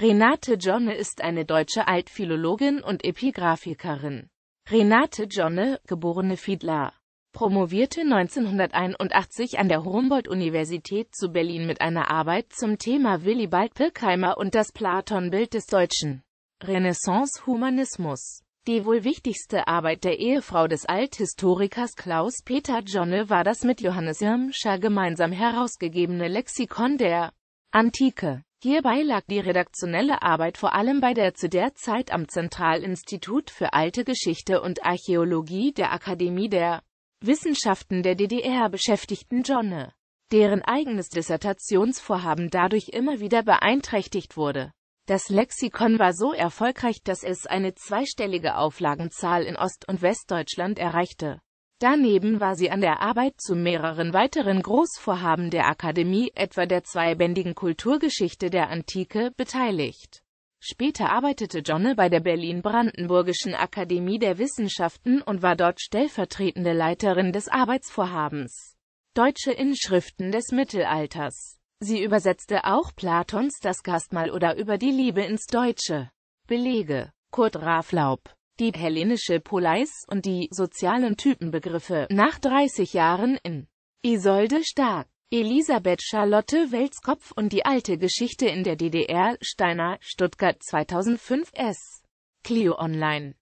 Renate Jonne ist eine deutsche Altphilologin und Epigraphikerin. Renate Jonne, geborene Fiedler, promovierte 1981 an der Humboldt-Universität zu Berlin mit einer Arbeit zum Thema Willibald Pirkheimer und das Platonbild des deutschen Renaissance-Humanismus. Die wohl wichtigste Arbeit der Ehefrau des Althistorikers Klaus-Peter Jonne war das mit Johannes Irmscher gemeinsam herausgegebene Lexikon der Antike. Hierbei lag die redaktionelle Arbeit vor allem bei der zu der Zeit am Zentralinstitut für Alte Geschichte und Archäologie der Akademie der Wissenschaften der DDR beschäftigten Jonne, deren eigenes Dissertationsvorhaben dadurch immer wieder beeinträchtigt wurde. Das Lexikon war so erfolgreich, dass es eine zweistellige Auflagenzahl in Ost- und Westdeutschland erreichte Daneben war sie an der Arbeit zu mehreren weiteren Großvorhaben der Akademie, etwa der zweibändigen Kulturgeschichte der Antike, beteiligt. Später arbeitete Jonne bei der Berlin-Brandenburgischen Akademie der Wissenschaften und war dort stellvertretende Leiterin des Arbeitsvorhabens Deutsche Inschriften des Mittelalters. Sie übersetzte auch Platons Das Gastmahl oder Über die Liebe ins Deutsche. Belege Kurt Raflaub die hellenische Poleis und die sozialen Typenbegriffe. Nach 30 Jahren in Isolde Stark, Elisabeth Charlotte Welskopf und die alte Geschichte in der DDR, Steiner, Stuttgart 2005 S. Clio Online